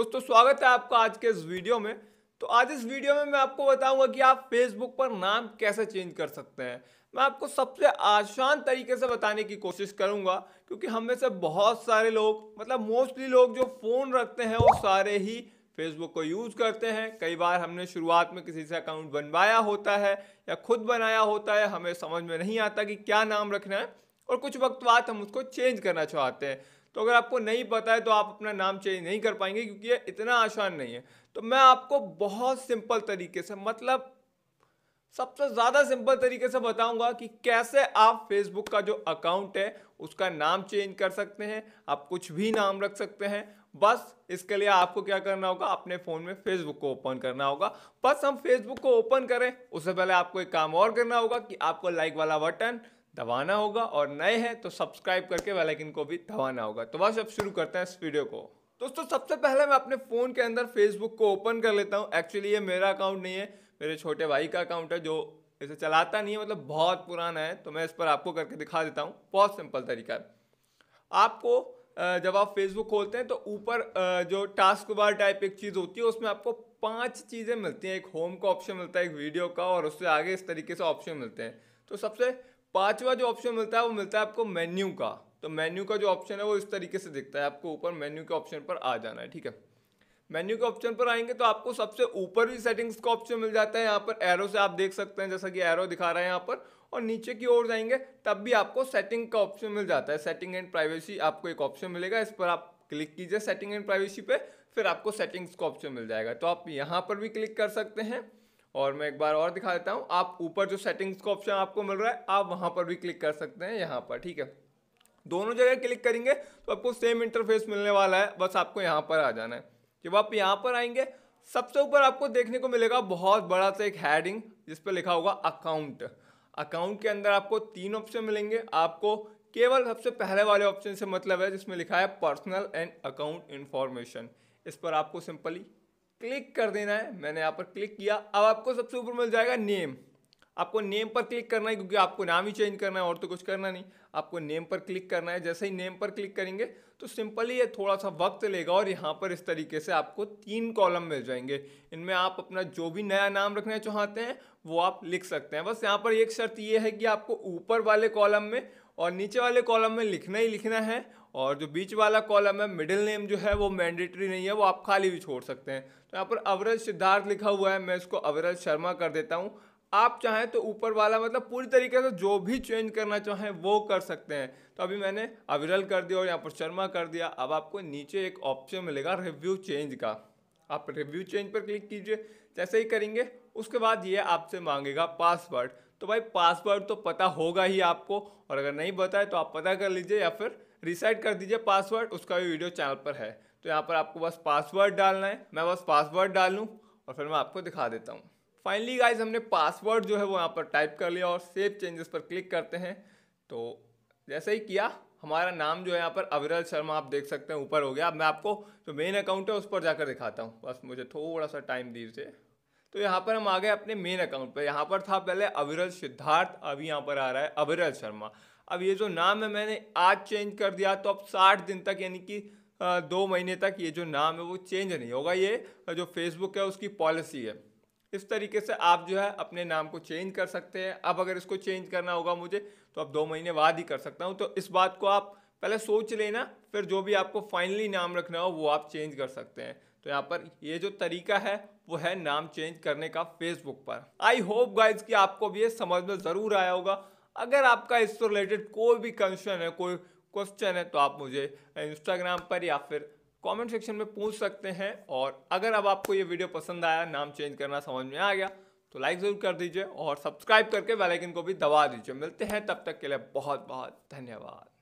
दोस्तों स्वागत है आपका आज के इस वीडियो में तो आज इस वीडियो में मैं आपको बताऊंगा कि आप फेसबुक पर नाम कैसे चेंज कर सकते हैं मैं आपको सबसे आसान तरीके से बताने की कोशिश करूंगा क्योंकि हम में से बहुत सारे लोग मतलब मोस्टली लोग जो फ़ोन रखते हैं वो सारे ही फेसबुक को यूज़ करते हैं कई बार हमने शुरुआत में किसी से अकाउंट बनवाया होता है या खुद बनाया होता है हमें समझ में नहीं आता कि क्या नाम रखना है और कुछ वक्त बाद हम उसको चेंज करना चाहते हैं तो अगर आपको नहीं पता है तो आप अपना नाम चेंज नहीं कर पाएंगे क्योंकि ये इतना आसान नहीं है तो मैं आपको बहुत सिंपल तरीके से मतलब सबसे ज़्यादा सिंपल तरीके से बताऊंगा कि कैसे आप फेसबुक का जो अकाउंट है उसका नाम चेंज कर सकते हैं आप कुछ भी नाम रख सकते हैं बस इसके लिए आपको क्या करना होगा अपने फ़ोन में फेसबुक को ओपन करना होगा बस हम फेसबुक को ओपन करें उससे पहले आपको एक काम और करना होगा कि आपको लाइक वाला बटन दबाना होगा और नए हैं तो सब्सक्राइब करके वेलाइकिन को भी दबाना होगा तो बस अब शुरू करते हैं इस वीडियो को दोस्तों सबसे पहले मैं अपने फ़ोन के अंदर फेसबुक को ओपन कर लेता हूँ एक्चुअली ये मेरा अकाउंट नहीं है मेरे छोटे भाई का अकाउंट है जो इसे चलाता नहीं है मतलब बहुत पुराना है तो मैं इस पर आपको करके दिखा देता हूँ बहुत सिंपल तरीका है आपको जब आप फेसबुक खोलते हैं तो ऊपर जो टास्क बार टाइप एक चीज़ होती है उसमें आपको पांच चीज़ें मिलती हैं एक होम का ऑप्शन मिलता है एक वीडियो का और उससे आगे इस तरीके से ऑप्शन मिलते हैं तो सबसे पांचवा जो ऑप्शन मिलता है वो मिलता है आपको मेन्यू का तो मेन्यू का जो ऑप्शन है वो इस तरीके से दिखता है आपको ऊपर मेन्यू के ऑप्शन पर आ जाना है ठीक है मेन्यू के ऑप्शन पर आएंगे तो आपको सबसे ऊपर भी सेटिंग्स का ऑप्शन मिल जाता है यहाँ पर एरो से आप देख सकते हैं जैसा कि एरो दिखा रहा है यहाँ पर और नीचे की ओर जाएंगे तब भी आपको सेटिंग का ऑप्शन मिल जाता है सेटिंग एंड प्राइवेसी आपको एक ऑप्शन मिलेगा इस पर आप क्लिक कीजिए सेटिंग एंड प्राइवेसी पे फिर आपको सेटिंग्स का ऑप्शन मिल जाएगा तो आप यहाँ पर भी क्लिक कर सकते हैं और मैं एक बार और दिखा देता हूँ आप ऊपर जो सेटिंग्स का ऑप्शन आपको मिल रहा है आप वहाँ पर भी क्लिक कर सकते हैं यहाँ पर ठीक है दोनों जगह क्लिक करेंगे तो आपको सेम इंटरफेस मिलने वाला है बस आपको यहाँ पर आ जाना है जब आप यहाँ पर आएंगे सबसे ऊपर आपको देखने को मिलेगा बहुत बड़ा सा एक हैडिंग जिस पर लिखा होगा अकाउंट अकाउंट के अंदर आपको तीन ऑप्शन मिलेंगे आपको केवल सबसे पहले वाले ऑप्शन से मतलब है जिसमें लिखा है पर्सनल एंड अकाउंट इन्फॉर्मेशन इस पर आपको सिंपली क्लिक कर देना है मैंने यहाँ पर क्लिक किया अब आपको सबसे ऊपर मिल जाएगा नेम आपको नेम पर क्लिक करना है क्योंकि आपको नाम ही चेंज करना है और तो कुछ करना नहीं आपको नेम पर क्लिक करना है जैसे ही नेम पर क्लिक करेंगे तो सिंपली ये थोड़ा सा वक्त लेगा और यहाँ पर इस तरीके से आपको तीन कॉलम मिल जाएंगे इनमें आप अपना जो भी नया नाम रखना चाहते हैं वो आप लिख सकते हैं बस यहाँ पर एक शर्त ये है कि आपको ऊपर वाले कॉलम में और नीचे वाले कॉलम में लिखना ही लिखना है और जो बीच वाला कॉलम है मिडिल नेम जो है वो मैंडेटरी नहीं है वो आप खाली भी छोड़ सकते हैं तो यहाँ पर अवरज सिद्धार्थ लिखा हुआ है मैं इसको अवरज शर्मा कर देता हूँ आप चाहें तो ऊपर वाला मतलब पूरी तरीके से जो भी चेंज करना चाहें वो कर सकते हैं तो अभी मैंने अविरल कर दिया और यहाँ पर शर्मा कर दिया अब आपको नीचे एक ऑप्शन मिलेगा रिव्यू चेंज का आप रिव्यू चेंज पर क्लिक कीजिए जैसे ही करेंगे उसके बाद ये आपसे मांगेगा पासवर्ड तो भाई पासवर्ड तो पता होगा ही आपको और अगर नहीं बताए तो आप पता कर लीजिए या फिर रिसाइट कर दीजिए पासवर्ड उसका भी वीडियो चैनल पर है तो यहाँ पर आपको बस पासवर्ड डालना है मैं बस पासवर्ड डाल लूँ और फिर मैं आपको दिखा देता हूँ फाइनली गाइज हमने पासवर्ड जो है वो यहाँ पर टाइप कर लिया और सेव चेंजेस पर क्लिक करते हैं तो जैसे ही किया हमारा नाम जो है यहाँ पर अविरल शर्मा आप देख सकते हैं ऊपर हो गया अब मैं आपको जो मेन अकाउंट है उस पर जाकर दिखाता हूँ बस मुझे थोड़ा सा टाइम दीजिए तो यहाँ पर हम आ गए अपने मेन अकाउंट पर यहाँ पर था पहले अविरल सिद्धार्थ अभी यहाँ पर आ रहा है अविरल शर्मा अब ये जो नाम है मैंने आज चेंज कर दिया तो अब साठ दिन तक यानी कि दो महीने तक ये जो नाम है वो चेंज नहीं होगा ये जो फेसबुक है उसकी पॉलिसी है इस तरीके से आप जो है अपने नाम को चेंज कर सकते हैं अब अगर इसको चेंज करना होगा मुझे तो अब दो महीने बाद ही कर सकता हूँ तो इस बात को आप पहले सोच लेना फिर जो भी आपको फाइनली नाम रखना हो वो आप चेंज कर सकते हैं तो यहाँ पर ये जो तरीका है वो है नाम चेंज करने का फेसबुक पर आई होप गाइज कि आपको भी ये समझ में ज़रूर आया होगा अगर आपका इससे रिलेटेड कोई भी कंसर्न है कोई क्वेश्चन है तो आप मुझे इंस्टाग्राम पर या फिर कमेंट सेक्शन में पूछ सकते हैं और अगर अब आपको ये वीडियो पसंद आया नाम चेंज करना समझ में आ गया तो लाइक ज़रूर कर दीजिए और सब्सक्राइब करके बेल आइकन को भी दबा दीजिए मिलते हैं तब तक के लिए बहुत बहुत धन्यवाद